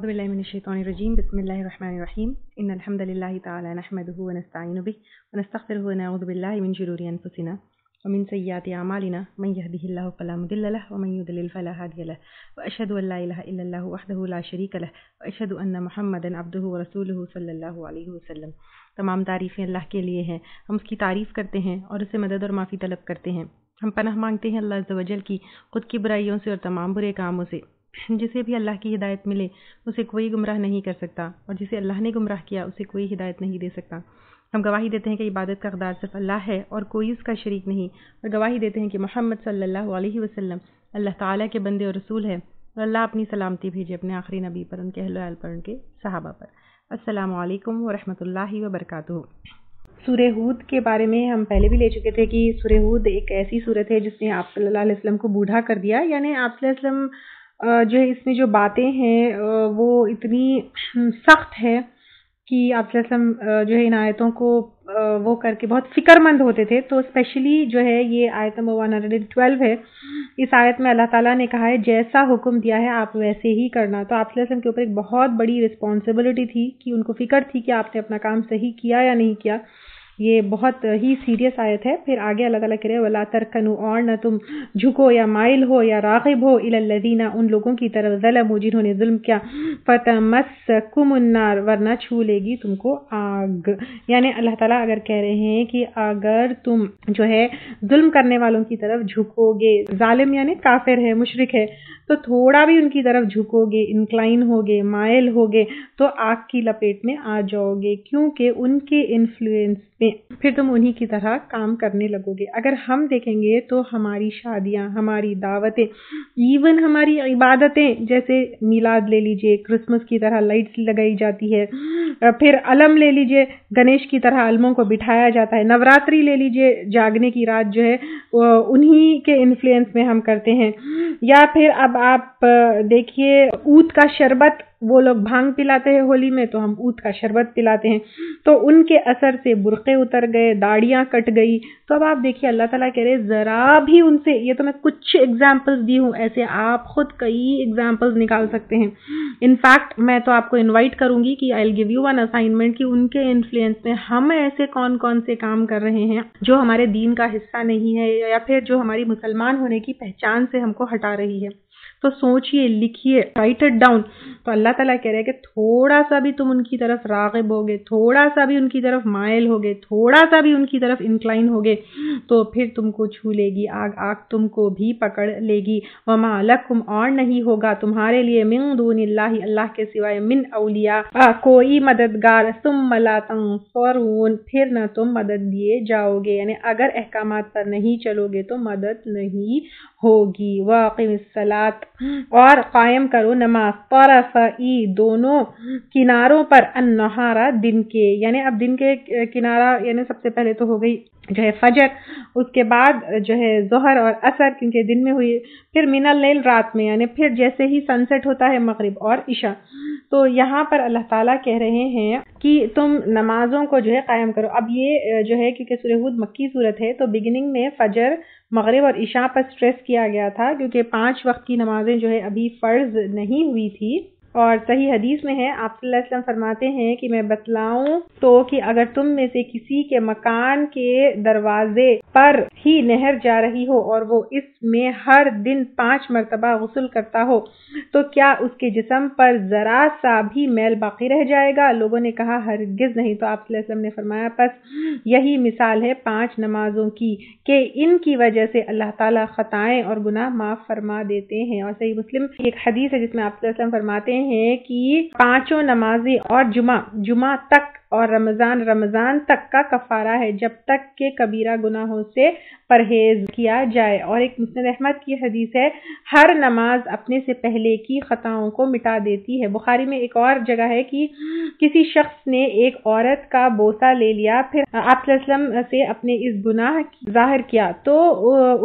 أعوذ بالله من الشيطان الرجيم بسم الله الرحمن الرحيم إن الحمد لله تعالى نحمده ونستعين به ونستغفره ونعوذ بالله من شرور أنفسنا ومن سيئات أعمالنا من يهده الله فلا مضل له ومن يضلل فلا هادي له وأشهد أن لا إله إلا الله وحده لا شريك له وأشهد أن محمدا عبده ورسوله صلى الله عليه वसल्लम तमाम तारीफ़ें अल्लाह के लिए हैं हम उसकी तारीफ़ करते हैं और उसे मदद और माफ़ी तलब करते हैं हम पनाह मांगते हैं अल्लाह जवजल की खुद की बुराइयों से और तमाम बुरे कामों से जिसे भी अल्लाह की हिदायत मिले उसे कोई गुमराह नहीं कर सकता और जिसे अल्लाह ने गुमराह किया उसे कोई हिदायत नहीं दे सकता हम गवाही देते हैं कि इबादत का अकदार सिर्फ अल्लाह है और कोई उसका शरीक नहीं और गवाही देते हैं कि मोहम्मद सल्लल्लाहु अलैहि वसल्लम अल्लाह ताला के बंदे और रसूल है और अल्लाह अपनी सलामती भेजे अपने आखिरी नबी पर उनके अहल पर उनके सहाबा पर असलकम वरहमल वबरक सूरहूद के बारे में हम पहले भी ले चुके थे कि सुरहूद एक ऐसी सूरत है जिसने आप सल्लल्लाहु अलैहि वसल्लम को बूढ़ा कर दिया यानी आप सल्लल्लाहु अलैहि वसल्लम जो है इसमें जो बातें हैं वो इतनी हम्म, सख्त है कि आप जो है इन आयतों को वो करके बहुत फ़िक्रमंद होते थे तो स्पेशली जो है ये आयत नंबर वन हंड्रेड ट्वेल्व है इस आयत में अल्लाह ताला ने कहा है जैसा हुक्म दिया है आप वैसे ही करना तो आप के ऊपर एक बहुत बड़ी रिस्पॉन्सिबिलिटी थी कि उनको फ़िक्र थी कि आपने अपना काम सही किया या नहीं किया ये बहुत ही सीरियस आयत है फिर आगे अल्लाह अलग करे वाला तरकनु और न तुम झुको या माइल हो या रागिब हो इलादीना उन लोगों की तरफ जलम जिन्होंने जुल्म किया फतमस कुमार वरना छू लेगी तुमको आग यानी अल्लाह ताला अगर कह रहे हैं कि अगर तुम जो है जुल्म करने वालों की तरफ झुकोगे जालिम यानी काफिर है मुशरक है तो थोड़ा भी उनकी तरफ झुकोगे इंक्लाइन होगे हो होगे तो आग की लपेट में आ जाओगे क्योंकि उनके इन्फ्लुएंस में फिर तुम उन्हीं की तरह काम करने लगोगे अगर हम देखेंगे तो हमारी शादियां हमारी दावतें इवन हमारी इबादतें जैसे मीलाद ले लीजिए क्रिसमस की तरह लाइट्स लगाई जाती है फिर अलम ले लीजिए गणेश की तरह अलमों को बिठाया जाता है नवरात्रि ले लीजिए जागने की रात जो है उन्हीं के इन्फ्लुएंस में हम करते हैं या फिर अब आप देखिए ऊत का शरबत वो लोग भांग पिलाते हैं होली में तो हम ऊत का शरबत पिलाते हैं तो उनके असर से बुरक़े उतर गए दाढ़ियाँ कट गई तो अब आप देखिए अल्लाह ताला कह रहे ज़रा भी उनसे ये तो मैं कुछ एग्जाम्पल्स दी हूँ ऐसे आप ख़ुद कई एग्जाम्पल्स निकाल सकते हैं इनफैक्ट मैं तो आपको इन्वाइट करूँगी कि I give you one assignment कि उनके इन्फ्लुएंस में हम ऐसे कौन कौन से काम कर रहे हैं जो हमारे दीन का हिस्सा नहीं है या फिर जो हमारी मुसलमान होने की पहचान से हमको हटा रही है तो सोचिए लिखिए राइट इट डाउन तो अल्लाह ताला कह रहे हैं कि थोड़ा सा भी तुम उनकी तरफ रागब होगे थोड़ा सा भी उनकी तरफ मायल होगे थोड़ा सा भी उनकी तरफ इंक्लाइन होगे तो फिर तुमको छू लेगी आग आग तुमको भी पकड़ लेगी वमा अलकुम और नहीं होगा तुम्हारे लिए मिन दून अल्लाह के सिवाय मिन अलिया कोई मददगार तुम मला फिर ना तुम मदद दिए जाओगे यानी अगर अहकाम पर नहीं चलोगे तो मदद नहीं होगी वाक़िसलात और कायम करो नमाज तौरा ई दोनों किनारों पर अनहारा दिन के यानी अब दिन के किनारा यानी सबसे पहले तो हो गई जो है फजर उसके बाद जो है जहर और असर क्योंकि दिन में हुई फिर मिनल लेल रात में यानी फिर जैसे ही सनसेट होता है मगरिब और ईशा तो यहाँ पर अल्लाह ताला कह रहे हैं कि तुम नमाजों को जो है कायम करो अब ये जो है क्योंकि सुरहूद मक्की सूरत है तो बिगिनिंग में फजर मगरब और इशा पर स्ट्रेस किया गया था क्योंकि पाँच वक्त की नमाजें जो है अभी फ़र्ज़ नहीं हुई थी और सही हदीस में है आप फरमाते हैं कि मैं बतलाऊं तो कि अगर तुम में से किसी के मकान के दरवाजे पर ही नहर जा रही हो और वो इसमें हर दिन पांच मरतबा गसल करता हो तो क्या उसके जिसम पर ज़रा सा भी मैल बाकी रह जाएगा लोगों ने कहा हरगिज़ नहीं तो आप ने फरमाया बस यही मिसाल है पांच नमाजों की के इनकी वजह से अल्लाह तला खतए और गुनाह माफ़ फरमा देते हैं और सही मुस्लिम एक हदीस है जिसमें आप फरमाते हैं हैं कि पांचों नमाजी और जुमा जुमा तक और रमज़ान रमज़ान तक का कफ़ारा है जब तक के कबीरा गुनाहों से परहेज किया जाए और एक मुस्द अहमद की हदीस है हर नमाज अपने से पहले की ख़ताओं को मिटा देती है बुखारी में एक और जगह है कि किसी शख्स ने एक औरत का बोसा ले लिया फिर आप से अपने इस गुनाह जाहिर किया तो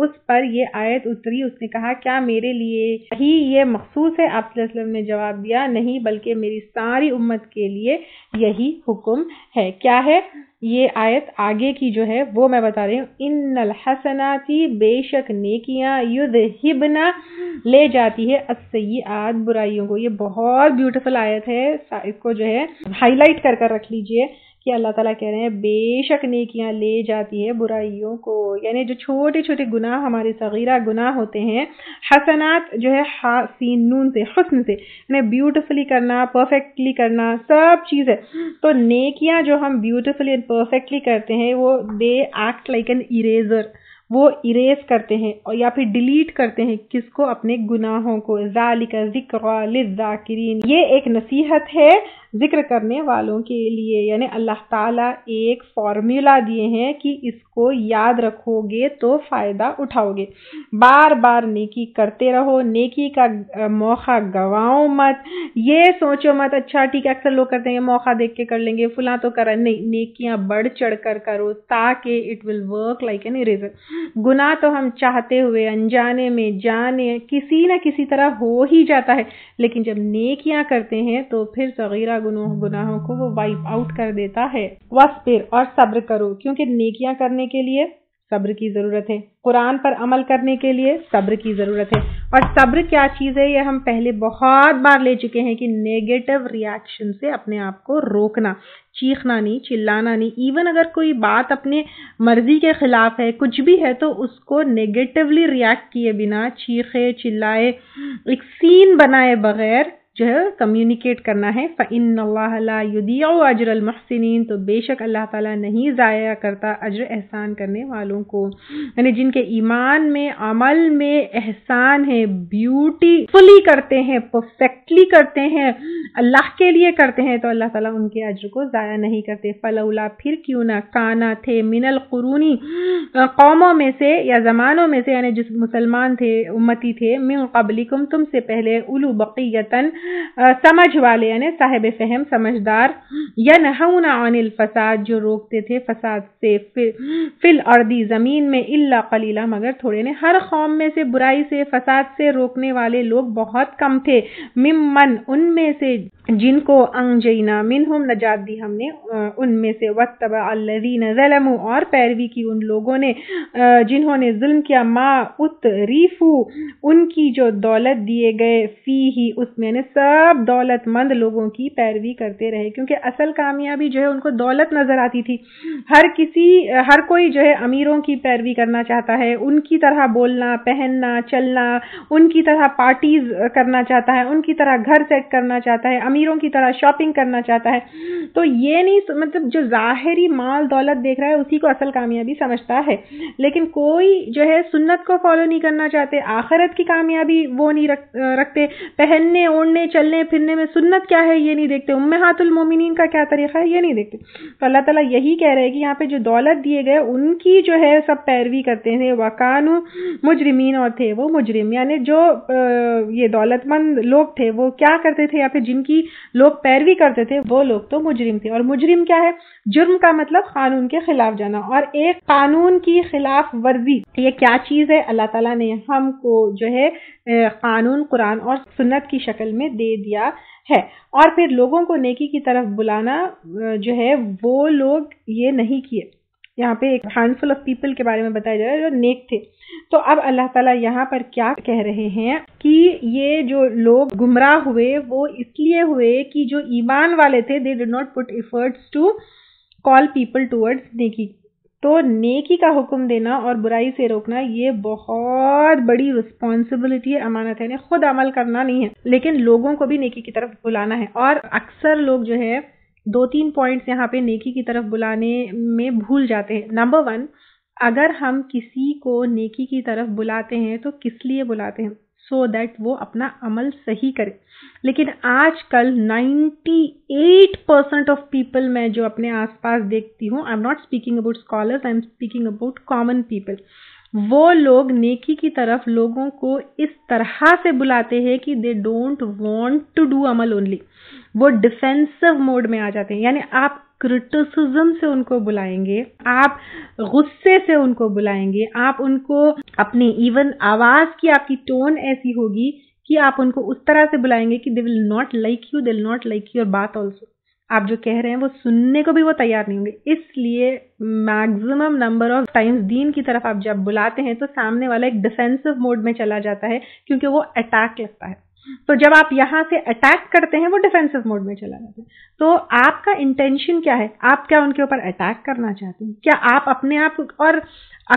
उस पर ये आयत उतरी उसने कहा क्या मेरे लिए ही ये मखसूस है आप ने जवाब दिया नहीं बल्कि मेरी सारी उम्मत के लिए यही हुक्म मालूम है क्या है ये आयत आगे की जो है वो मैं बता रही हूँ इन हसनाती बेशक नेकियाँ युद्ध हिबना ले जाती है आद बुराइयों को ये बहुत ब्यूटीफुल आयत है इसको जो है हाईलाइट कर कर रख लीजिए कि अल्लाह ताला कह रहे हैं बेशक नेकियां ले जाती है बुराइयों को यानी जो छोटे छोटे गुनाह हमारे सगीरा गुनाह होते हैं हसनात जो है हासिन नून से हसन से यानी ब्यूटिफुली करना परफेक्टली करना सब चीज़ है तो नेकियां जो हम ब्यूटिफुली एंड परफेक्टली करते हैं वो they act like an eraser वो इरेज करते हैं और या फिर डिलीट करते हैं किसको अपने गुनाहों को जालिका जिक्र ये एक नसीहत है जिक्र करने वालों के लिए यानी अल्लाह ताला एक फार्मूला दिए हैं कि इसको याद रखोगे तो फ़ायदा उठाओगे बार बार नेकी करते रहो नेकी का मौका गवाओ मत ये सोचो मत अच्छा ठीक है अक्सर लोग करते हैं मौका देख के कर लेंगे फुला तो कर नहीं नेकियाँ बढ़ चढ़ कर करो ताकि it will work like an eraser गुना तो हम चाहते हुए अनजाने में जाने किसी न किसी तरह हो ही जाता है लेकिन जब नेकियाँ करते हैं तो फिर सगीरा गुनोह गुनाहों को वो वाइप आउट कर देता है वस्पिर और सब्र करो क्योंकि नेकियां करने के लिए सब्र की ज़रूरत है कुरान पर अमल करने के लिए सब्र की ज़रूरत है और सब्र क्या चीज़ है ये हम पहले बहुत बार ले चुके हैं कि नेगेटिव रिएक्शन से अपने आप को रोकना चीखना नहीं चिल्लाना नहीं इवन अगर कोई बात अपने मर्जी के ख़िलाफ़ है कुछ भी है तो उसको नेगेटिवली रिएक्ट किए बिना चीखे चिल्लाए एक सीन बनाए बगैर जो है कम्युनिकेट करना है फ़िन अजरल महसिन तो बेशक अल्लाह ताला नहीं ज़ाया करता अजर एहसान करने वालों को यानी जिनके ईमान में अमल में एहसान है ब्यूटीफुली करते हैं परफेक्टली करते हैं अल्लाह के लिए करते हैं तो अल्लाह ताला उनके अजर को ज़ाया नहीं करते फ़लौला फिर क्यों ना काना थे मिनल कुरूनी कौमों में से या ज़मानों में से यानी जिस मुसलमान थे उम्मती थे मिन तुम तुमसे पहले उलू बकीयतन समझ वाले यानी साहेब फहम समझदार या नहूना अनिल फसाद जो रोकते थे फसाद से फिर फिल अर्दी ज़मीन में इल्ला कलीला मगर थोड़े ने हर कौम में से बुराई से फसाद से रोकने वाले लोग बहुत कम थे मिमन उनमें से जिनको अंगजना मिन हम नजात दी हमने उनमें से वत जलम और पैरवी की उन लोगों ने जिन्होंने जुल्म किया माँ उत रीफू उनकी जो दौलत दिए गए फ़ी ही उसमें सब दौलतमंद लोगों की पैरवी करते रहे क्योंकि असल कामयाबी जो है उनको दौलत नजर आती थी हर किसी हर कोई जो है अमीरों की पैरवी करना चाहता है उनकी तरह बोलना पहनना चलना उनकी तरह पार्टीज करना चाहता है उनकी तरह घर सेट करना चाहता है अमीरों की तरह शॉपिंग करना चाहता है तो ये नहीं मतलब जो ज़ाहरी माल दौलत देख रहा है उसी को असल कामयाबी समझता है लेकिन कोई जो है सुन्नत को फॉलो नहीं करना चाहते आखिरत की कामयाबी वो नहीं रख, रखते पहनने ओढ़ने में चलने फिरने में सुन्नत क्या है ये नहीं देखते उम्महातुल मोमिनीन का क्या तरीका है ये नहीं देखते तो अल्लाह ताला यही कह रहे हैं कि यहाँ पे जो दौलत दिए गए उनकी जो है सब पैरवी करते थे वकानु मुजरिमीन और थे वो मुजरिम यानी जो ये दौलतमंद लोग थे वो क्या करते थे या फिर जिनकी लोग पैरवी करते थे वो लोग तो मुजरिम थे और मुजरिम क्या है जुर्म का मतलब कानून के खिलाफ जाना और एक कानून की खिलाफ वर्जी तो ये क्या चीज़ है अल्लाह ताला ने हमको जो है क़ानून कुरान और सुन्नत की शक्ल में दे दिया है और फिर लोगों को नेकी की तरफ बुलाना जो है वो लोग ये नहीं किए यहाँ पे एक हैंडफुल ऑफ पीपल के बारे में बताया जा रहा है जो नेक थे तो अब अल्लाह ताला यहाँ पर क्या कह रहे हैं कि ये जो लोग गुमराह हुए वो इसलिए हुए कि जो ईमान वाले थे they did not put efforts to call people towards नेकी तो नेकी का हुक्म देना और बुराई से रोकना ये बहुत बड़ी रिस्पॉन्सिबिलिटी है अमानत है खुद अमल करना नहीं है लेकिन लोगों को भी नेकी की तरफ बुलाना है और अक्सर लोग जो है दो तीन पॉइंट्स यहाँ पे नेकी की तरफ बुलाने में भूल जाते हैं नंबर वन अगर हम किसी को नेकी की तरफ बुलाते हैं तो किस लिए बुलाते हैं सो so दैट वो अपना अमल सही करे लेकिन आजकल 98 परसेंट ऑफ पीपल मैं जो अपने आसपास देखती हूँ I am not speaking about scholars I am speaking about common people वो लोग नेकी की तरफ लोगों को इस तरह से बुलाते हैं कि they don't want to do अमल ओनली वो डिफेंसिव मोड में आ जाते हैं यानी आप क्रिटिसिज्म से उनको बुलाएंगे आप गुस्से से उनको बुलाएंगे आप उनको अपनी इवन आवाज की आपकी टोन ऐसी होगी कि आप उनको उस तरह से बुलाएंगे कि they will not like you they will not like your बात ऑल्सो आप जो कह रहे हैं वो सुनने को भी वो तैयार नहीं होंगे इसलिए मैक्सिमम नंबर ऑफ टाइम्स दीन की तरफ आप जब बुलाते हैं तो सामने वाला एक डिफेंसिव मोड में चला जाता है क्योंकि वो अटैक लगता है तो जब आप यहां से अटैक करते हैं वो डिफेंसिव मोड में चला जाता है तो आपका इंटेंशन क्या है आप क्या उनके ऊपर अटैक करना चाहते हैं क्या आप अपने आप और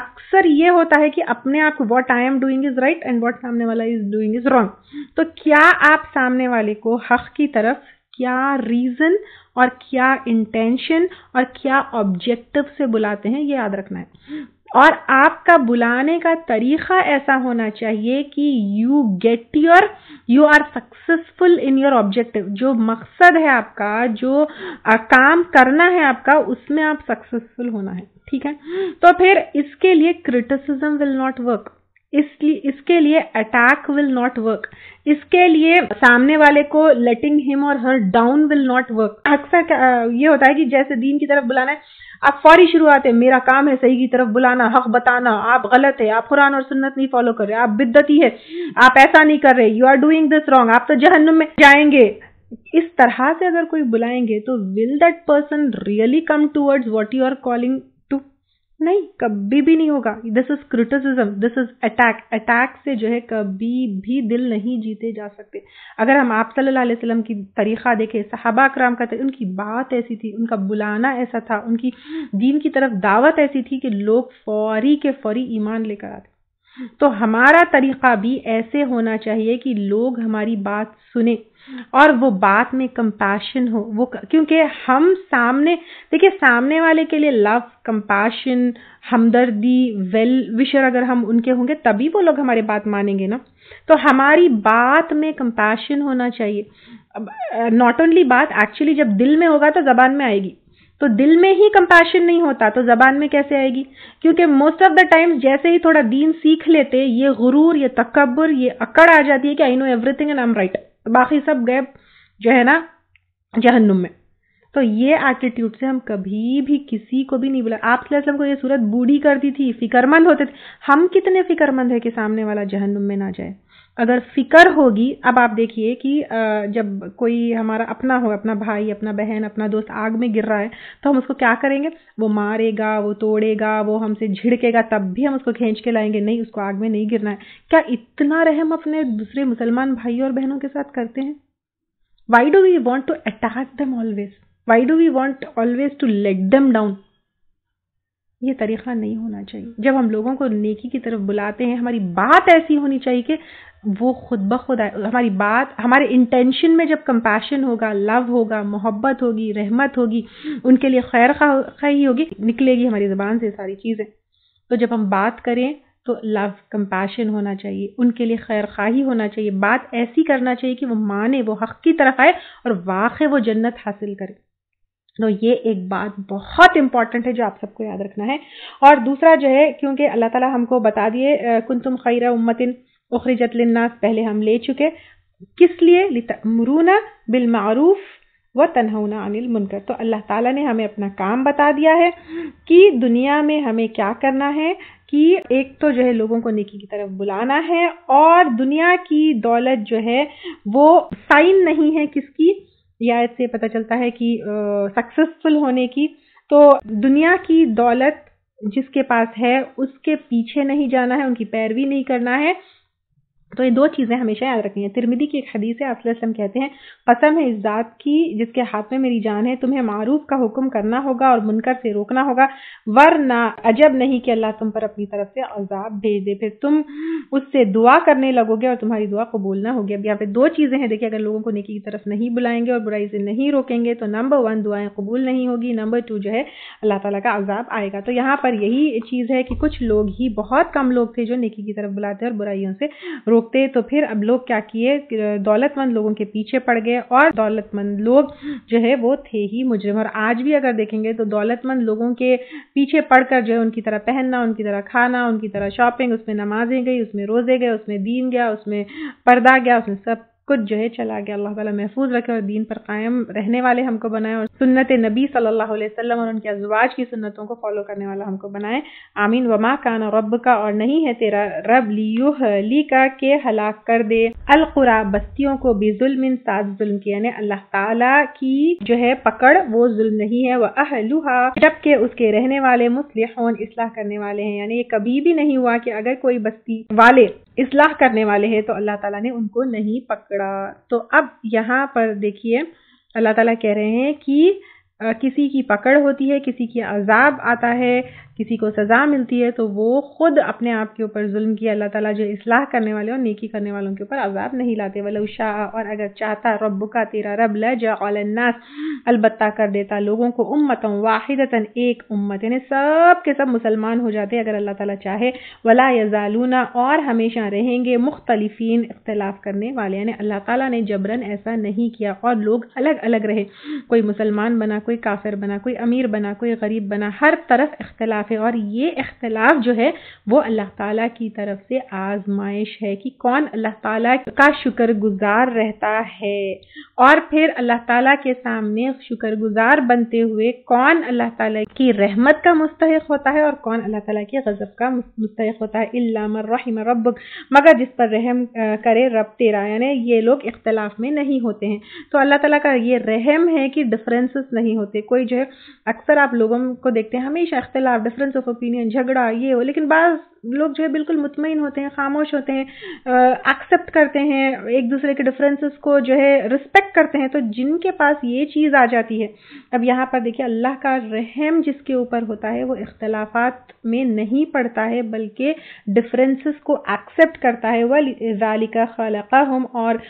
अक्सर ये होता है कि अपने आप what I am doing is right and what सामने वाला इज डूइंग इज रॉन्ग तो क्या आप सामने वाले को हक की तरफ क्या रीज़न और क्या इंटेंशन और क्या ऑब्जेक्टिव से बुलाते हैं ये याद रखना है और आपका बुलाने का तरीका ऐसा होना चाहिए कि you get your you are successful in your objective जो मकसद है आपका जो आ, काम करना है आपका उसमें आप सक्सेसफुल होना है ठीक है तो फिर इसके लिए क्रिटिसिज्म विल नॉट वर्क इसलिए इसके लिए अटैक विल नॉट वर्क इसके लिए सामने वाले को letting him or her down will not work अक्सर ये होता है कि जैसे दीन की तरफ बुलाना है आप फौरी शुरुआत है मेरा काम है सही की तरफ बुलाना हक बताना आप गलत है आप कुरान और सुन्नत नहीं फॉलो कर रहे आप बिद्दती है आप ऐसा नहीं कर रहे you are doing this wrong आप तो जहन्नुम में जाएंगे इस तरह से अगर कोई बुलाएंगे तो will that person really come towards what you are calling नहीं कभी भी नहीं होगा this is criticism this is attack attack से जो है कभी भी दिल नहीं जीते जा सकते अगर हम आप सल्लल्लाहु अलैहि वसल्लम की तरीक़ा देखें सहाबा कराम का तरीका तो उनकी बात ऐसी थी उनका बुलाना ऐसा था उनकी दीन की तरफ दावत ऐसी थी कि लोग फौरी के फौरी ईमान लेकर आते तो हमारा तरीका भी ऐसे होना चाहिए कि लोग हमारी बात सुने और वो बात में कंपैशन हो वो क्योंकि हम सामने देखिए सामने वाले के लिए लव कंपैशन हमदर्दी वेल विशर अगर हम उनके होंगे तभी वो लोग हमारे बात मानेंगे ना तो हमारी बात में कंपैशन होना चाहिए नॉट ओनली बात एक्चुअली जब दिल में होगा तो जबान में आएगी तो दिल में ही कंपैशन नहीं होता तो जबान में कैसे आएगी क्योंकि मोस्ट ऑफ द टाइम्स जैसे ही थोड़ा दीन सीख लेते ये गुरूर ये तकबर ये अकड़ आ जाती है कि I know everything and I am right बाकी सब गैप जो है ना जहन्नुम में तो ये एटीट्यूड से हम कभी भी किसी को भी नहीं बुला आप को ये सूरत बूढ़ी करती थी फिक्रमंद होते थे हम कितने फिक्रमंद है कि सामने वाला जहन्नुम में ना जाए अगर फिकर होगी अब आप देखिए कि जब कोई हमारा अपना हो अपना भाई अपना बहन अपना दोस्त आग में गिर रहा है तो हम उसको क्या करेंगे वो मारेगा वो तोड़ेगा वो हमसे झिड़केगा तब भी हम उसको खींच के लाएंगे नहीं उसको आग में नहीं गिरना है क्या इतना रहम अपने दूसरे मुसलमान भाई और बहनों के साथ करते हैं why do we want to attack them always why do we want always to let them down ये तरीक़ा नहीं होना चाहिए जब हम लोगों को नेकी की तरफ बुलाते हैं हमारी बात ऐसी होनी चाहिए कि वो खुद ब खुद हमारी बात हमारे इंटेंशन में जब कंपैशन होगा लव होगा मोहब्बत होगी रहमत होगी उनके लिए खैर खही होगी निकलेगी हमारी ज़बान से सारी चीज़ें तो जब हम बात करें तो लव कंपैशन होना चाहिए उनके लिए खैर खाही होना चाहिए बात ऐसी करना चाहिए कि वो माने वो हक़ की तरफ आए और वाक़ वो जन्नत हासिल करें तो ये एक बात बहुत इंपॉर्टेंट है जो आप सबको याद रखना है और दूसरा जो है क्योंकि अल्लाह ताला हमको बता दिए कुंतुम खैरा उम्मतिन उखरीजत लिन्नास पहले हम ले चुके किस लिए मरूना बिल मारूफ व तनहना अनिल मुनकर तो अल्लाह ताला ने हमें अपना काम बता दिया है कि दुनिया में हमें क्या करना है कि एक तो जो है लोगों को नेकी की तरफ बुलाना है और दुनिया की दौलत जो है वो साइन नहीं है किसकी या इससे पता चलता है कि सक्सेसफुल होने की तो दुनिया की दौलत जिसके पास है उसके पीछे नहीं जाना है उनकी पैरवी नहीं करना है तो ये दो चीज़ें हमेशा याद रखनी है तिरमिदी की एक हदीस है असलम कहते हैं कसम है इस ज़ात की जिसके हाथ में मेरी जान है तुम्हें मारूफ का हुक्म करना होगा और मुनकर से रोकना होगा वरना अजब नहीं कि अल्लाह तुम पर अपनी तरफ से अजाब भेज दे फिर तुम उससे दुआ करने लगोगे और तुम्हारी दुआ कबूल ना होगी अब यहाँ पे दो चीज़ें हैं देखिए अगर लोगों को नेकी की तरफ नहीं बुलाएंगे और बुराई से नहीं रोकेंगे तो नंबर वन दुआएं कबूल नहीं होगी नंबर टू जो है अल्लाह ताला का अजाब आएगा तो यहाँ पर यही चीज़ है कि कुछ लोग ही बहुत कम लोग थे जो नेकी की तरफ बुलाते और बुराइयों से रोक रोकते तो फिर अब लोग क्या किए दौलतमंद लोगों के पीछे पड़ गए और दौलतमंद लोग जो है वो थे ही मुजरिम और आज भी अगर देखेंगे तो दौलतमंद लोगों के पीछे पड़कर जो है उनकी तरह पहनना उनकी तरह खाना उनकी तरह शॉपिंग उसमें नमाजें गई उसमें रोज़े गए उसमें दीन गया उसमें पर्दा गया उसमें सब कुछ जो है चला गया अल्लाह ताला महफूज रखे और दीन पर कायम रहने वाले हमको बनाए और सुन्नत नबी सल्लल्लाहु अलैहि वसल्लम और उनके अजवाज की सुन्नतों को फॉलो करने वाला हमको बनाए आमीन वमा कान रब का और नहीं है तेरा रब लियुह ली का के हलाक कर दे अल कुरा बस्तियों को इन साज जुल्म की यानी अल्लाह ताला की जो है पकड़ वो जुल्म नहीं है वह अहलुहा जबकि उसके रहने वाले मुसलिहोन इसलाह करने वाले हैं यानी ये कभी भी नहीं हुआ कि अगर कोई बस्ती वाले इसलाह करने वाले हैं तो अल्लाह ताला ने उनको नहीं पकड़ा तो अब यहाँ पर देखिए अल्लाह ताला कह रहे हैं कि किसी की पकड़ होती है किसी की अजाब आता है किसी को सज़ा मिलती है तो वो खुद अपने आप के ऊपर जुल्म किया अल्लाह ताला जो इसलाह करने वाले और नेकी करने वालों के ऊपर अजाब नहीं लाते वाला उशा और अगर चाहता रब का तेरा रब लजास अलबत् कर देता लोगों को उम्मतों वाहिदतन एक उम्मत यानी सब के सब मुसलमान हो जाते अगर अल्लाह ताला चाहे वला यजालूना और हमेशा रहेंगे मुख्तलिफिन इख्तलाफ करने वाले यानी अल्लाह ताला ने जबरन ऐसा नहीं किया और लोग अलग अलग रहे कोई मुसलमान बना कोई काफिर बना कोई अमीर बना कोई गरीब बना हर तरफ इख्तलाफ इख्तलाफ है और ये इख्तलाफ जो है वो अल्लाह ताला की तरफ से आजमाइश है कि कौन अल्लाह ताला का शुक्रगुजार रहता है और फिर अल्लाह ताला के सामने शुक्रगुजार बनते हुए कौन अल्लाह ताला की रहमत का मुस्तक होता है और कौन अल्लाह ताला के गज़ब का मुस्तक होता है इलाम रब मगर जिस पर रहम करे रब तेरा यानी ये लोग इख्तलाफ में नहीं होते हैं तो अल्लाह ताला का ये रहम है कि डिफरेंसेस नहीं होते कोई जो है अक्सर आप लोगों को देखते हैं हमेशा इख्तलाफ डिफरेंस ऑफ ओपिनियन झगड़ा ये हो लेकिन बस लोग जो है बिल्कुल मुतमिन होते हैं खामोश होते हैं एक्सेप्ट करते हैं एक दूसरे के डिफरेंसेस को जो है रिस्पेक्ट करते हैं तो जिनके पास ये चीज़ आ जाती है अब यहाँ पर देखिए अल्लाह का रहम जिसके ऊपर होता है वो इख्तलाफात में नहीं पड़ता है बल्कि डिफरेंसेस को एक्सेप्ट करता है वल जालिका खलका हम और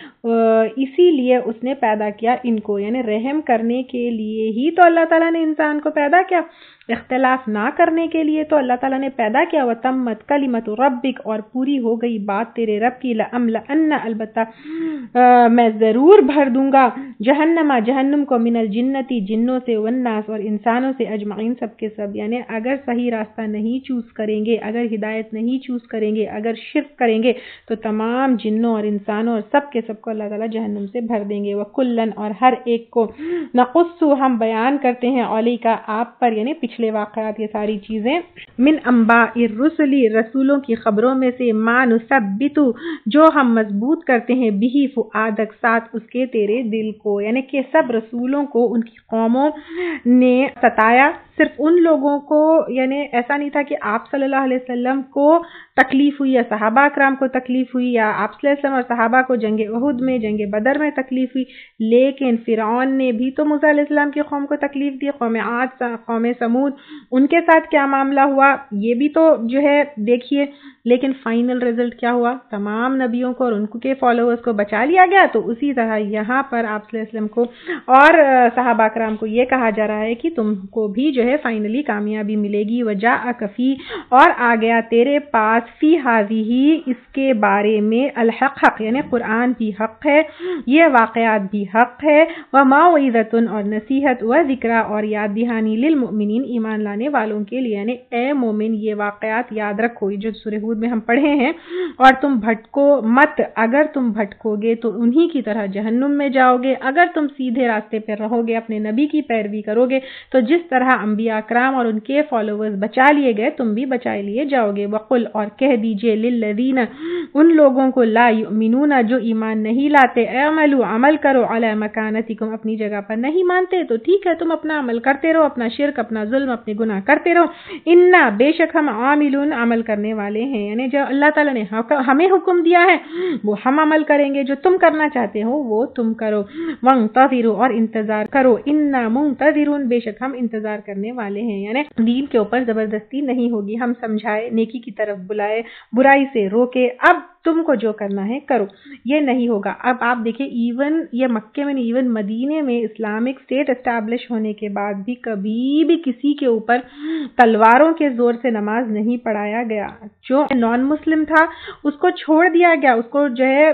इसीलिए उसने पैदा किया इनको यानी रहम करने के लिए ही तो अल्लाह तला ने इंसान को पैदा किया इख्तलाफ ना करने के लिए तो अल्लाह तला ने पैदा किया वतम्मत वनफरत कलिमत रबिक और पूरी हो गई बात तेरे रब की लमला अलबत् मैं ज़रूर भर दूंगा जहन्नमा जहन्नम को मिनल जन्नति जिन्नों से वन्नास और इंसानों से अजमाइन सब के सब यानि अगर सही रास्ता नहीं चूज़ करेंगे अगर हिदायत नहीं चूज़ करेंगे अगर शिरक करेंगे तो तमाम जिन्नों और इंसानों और सब के सब को अल्लाह ताला जहन्नम से भर देंगे वह कुल्लन और हर एक को नकुस्सु हम बयान करते हैं ओली का आप पर यानी पिछले वाक़ात ये सारी चीज़ें मिन अम्बा रुसली रसूलों की ख़बरों में से मान बितु जो हम मजबूत करते हैं बिही फुआदक साथ उसके तेरे दिल को यानी कि सब रसूलों को उनकी कौमों ने सताया सिर्फ उन लोगों को यानी ऐसा नहीं था कि आप सल्लल्लाहु अलैहि वसल्लम को तकलीफ़ हुई या सहाबा कराम को तकलीफ़ हुई या आप वसल्लम और सहाबा को जंग वहद में जंग बदर में तकलीफ़ हुई लेकिन फ़िरौन ने भी तो मूसा अलैहिस्सलाम की कौम को तकलीफ़ दी कौम आज कौम समूद उनके साथ क्या मामला हुआ ये भी तो जो है देखिए लेकिन फाइनल रिजल्ट क्या हुआ तमाम नबियों को और उनके फॉलोअर्स को बचा लिया गया तो उसी तरह यहाँ पर आप को और साहबा कराम को ये कहा जा रहा है कि तुमको भी जो है फाइनली कामयाबी मिलेगी वजह कफ़ी और आ गया तेरे पास फ़ी हाजी ही इसके बारे में अलहक हक यानी कुरान भी हक है ये वाक़ात भी हक है व माओज़तन और नसीहत व जिक्रा और याद दिहानी लिलमिन ईमान लाने वालों के लिए यानी ए मोमिन ये वाक़ात याद रख रखो ये जो सूर्य हूद में हम पढ़े हैं और तुम भटको मत अगर तुम भटकोगे तो उन्हीं की तरह जहन्नुम में जाओगे अगर तुम सीधे रास्ते पर रहोगे अपने नबी की पैरवी करोगे तो जिस तरह अम्बिया कराम और उनके फॉलोअर्स बचा लिए गए तुम भी बचा लिए जाओगे वकुल और कह दीजिए लिल्लदीन उन लोगों को लाई मिनूना जो ईमान नहीं लाते अमलू अमल करो अल अला तुम अपनी जगह पर नहीं मानते तो ठीक है तुम अपना अमल करते रहो अपना शिरक अपना जुल्म अपने गुनाह करते रहो इन्ना बेशक हम आमिल अमल अमल करने वाले हैं यानी जो अल्लाह ताला ने हमें हुक्म दिया है वो हम अमल करेंगे जो तुम करना चाहते हो वो तुम करो वंग तजिरो और इंतजार करो इन्ना मुंग तजिरून बेशक हम इंतजार करने वाले हैं यानी दीन के ऊपर जबरदस्ती नहीं होगी हम समझाए नेकी की तरफ बुलाए बुराई से रोके अब तुमको जो करना है करो ये नहीं होगा अब आप देखिए इवन ये मक्के में इवन मदीने में इस्लामिक स्टेट इस्टेब्लिश होने के बाद भी कभी भी किसी के ऊपर तलवारों के ज़ोर से नमाज नहीं पढ़ाया गया जो नॉन मुस्लिम था उसको छोड़ दिया गया उसको जो है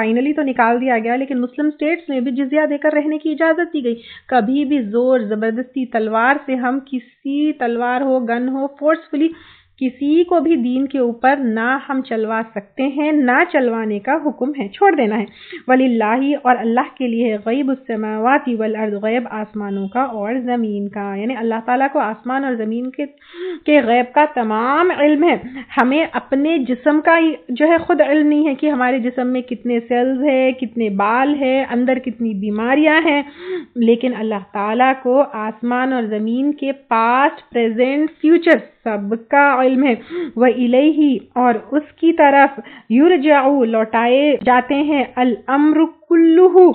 फाइनली तो निकाल दिया गया लेकिन मुस्लिम स्टेट्स में भी जिजिया देकर रहने की इजाज़त दी गई कभी भी ज़ोर ज़बरदस्ती तलवार से हम किसी तलवार हो गन हो फोर्सफुली किसी को भी दीन के ऊपर ना हम चलवा सकते हैं ना चलवाने का हुक्म है छोड़ देना है वली लाही और अल्लाह के लिए गैब उसमावाती वल अर्द गैब आसमानों का और ज़मीन का यानी अल्लाह ताला को आसमान और ज़मीन के के गैब का तमाम इल्म है हमें अपने जिसम का जो है ख़ुद इल्म नहीं है कि हमारे जिसम में कितने सेल्स है कितने बाल है अंदर कितनी बीमारियाँ हैं लेकिन अल्लाह ताली को आसमान और ज़मीन के पास्ट प्रज़ेंट फ्यूचर सबका इल्म है वह ही और उसकी तरफ युरजाऊ लौटाए जाते हैं अल अमर कुल्लू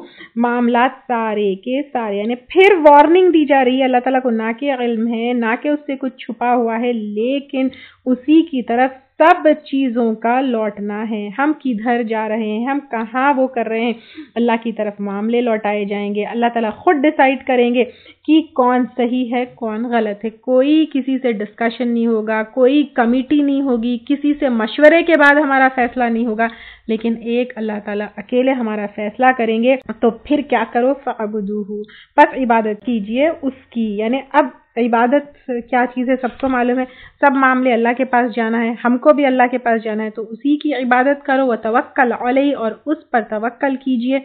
मामला सारे के सारे यानी फिर वार्निंग दी जा रही है अल्लाह ताला को ना के इल्म है ना के उससे कुछ छुपा हुआ है लेकिन उसी की तरफ सब चीज़ों का लौटना है हम किधर जा रहे हैं हम कहाँ वो कर रहे हैं अल्लाह की तरफ मामले लौटाए जाएंगे अल्लाह ताला खुद डिसाइड करेंगे कि कौन सही है कौन गलत है कोई किसी से डिस्कशन नहीं होगा कोई कमिटी नहीं होगी किसी से मशवरे के बाद हमारा फैसला नहीं होगा लेकिन एक अल्लाह ताला अकेले हमारा फैसला करेंगे तो फिर क्या करो फ़ाबदू बस इबादत कीजिए उसकी यानी अब इबादत क्या चीज़ है सबको मालूम है सब मामले अल्लाह के पास जाना है हमको भी अल्लाह के पास जाना है तो उसी की इबादत करो व तवक्ल अलई और उस पर तवक्ल कीजिए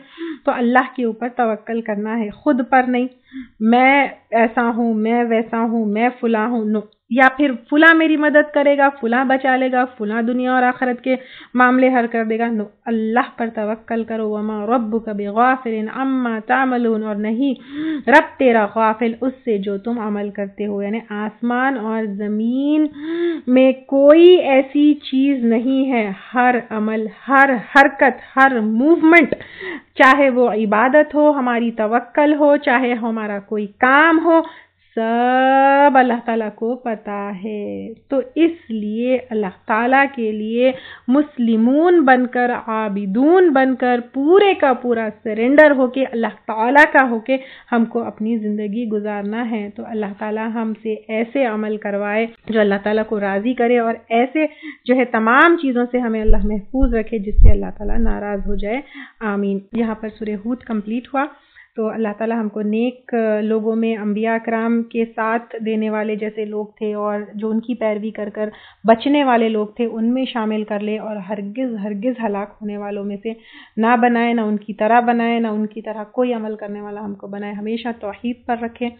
तो अल्लाह के ऊपर तवक्ल करना है खुद पर नहीं मैं ऐसा हूँ मैं वैसा हूँ मैं फुला हूँ या फिर फुला मेरी मदद करेगा फुला बचा लेगा फुला दुनिया और आखरत के मामले हल कर देगा नो अल्लाह पर तवक्ल करो वमा रब कभी गाफिल अम्मा तामल और नहीं रब तेरा गाफिल उससे जो तुम अमल करते हो यानी आसमान और ज़मीन में कोई ऐसी चीज़ नहीं है हर अमल हर हरकत हर मूवमेंट चाहे वो इबादत हो हमारी तवक्ल हो चाहे हमारा कोई काम हो सब अल्लाह ताला को पता है तो इसलिए अल्लाह ताला के लिए मुस्लिमून बनकर आबिदून बनकर पूरे का पूरा सरेंडर होके अल्लाह ताला का होके हमको अपनी ज़िंदगी गुजारना है तो अल्लाह ताला हमसे ऐसे अमल करवाए जो अल्लाह ताला को राज़ी करे और ऐसे जो है तमाम चीज़ों से हमें अल्लाह महफूज रखे जिससे अल्लाह ताला नाराज़ हो जाए आमीन यहाँ पर सुरहूत कंप्लीट हुआ तो अल्लाह ताला हमको नेक लोगों में अम्बिया कराम के साथ देने वाले जैसे लोग थे और जो उनकी पैरवी कर कर बचने वाले लोग थे उनमें शामिल कर ले और हरगिज़ हरगिज़ हलाक होने वालों में से ना बनाए ना उनकी तरह बनाए ना उनकी तरह कोई अमल करने वाला हमको बनाए हमेशा तोहहीद पर रखे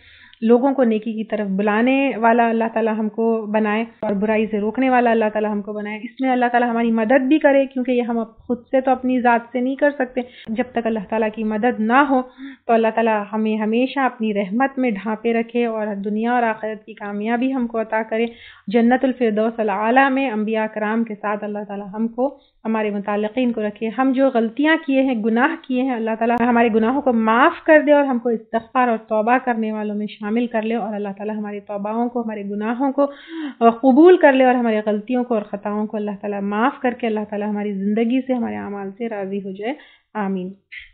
लोगों को नेकी की तरफ बुलाने वाला अल्लाह ताला हमको बनाए और बुराई से रोकने वाला अल्लाह ताला हमको बनाए इसमें अल्लाह ताला हमारी मदद भी करे क्योंकि ये हम खुद से तो अपनी ज़ात से नहीं कर सकते जब तक अल्लाह ताला की मदद ना हो तो अल्लाह ताला हमें हमेशा अपनी रहमत में ढांपे रखे और दुनिया और आखिरत की कामयाबी हमको अता करे आला में अम्बिया कराम के साथ अल्लाह ताला हमको हमारे मुतालिकीन को रखे हम जो गलतियाँ किए हैं गुनाह किए हैं अल्लाह ताला हमारे गुनाहों को माफ़ कर दे और हमको इस्तफ़ार और तौबा करने वालों में शामिल कर ले और अल्लाह ताला हमारे तौबाओं को हमारे गुनाहों को कबूल कर ले और हमारी गलतियों को और ख़ताओं को अल्लाह ताला माफ़ करके अल्लाह ताला हमारी ज़िंदगी से हमारे अमाल से राज़ी हो जाए आमीन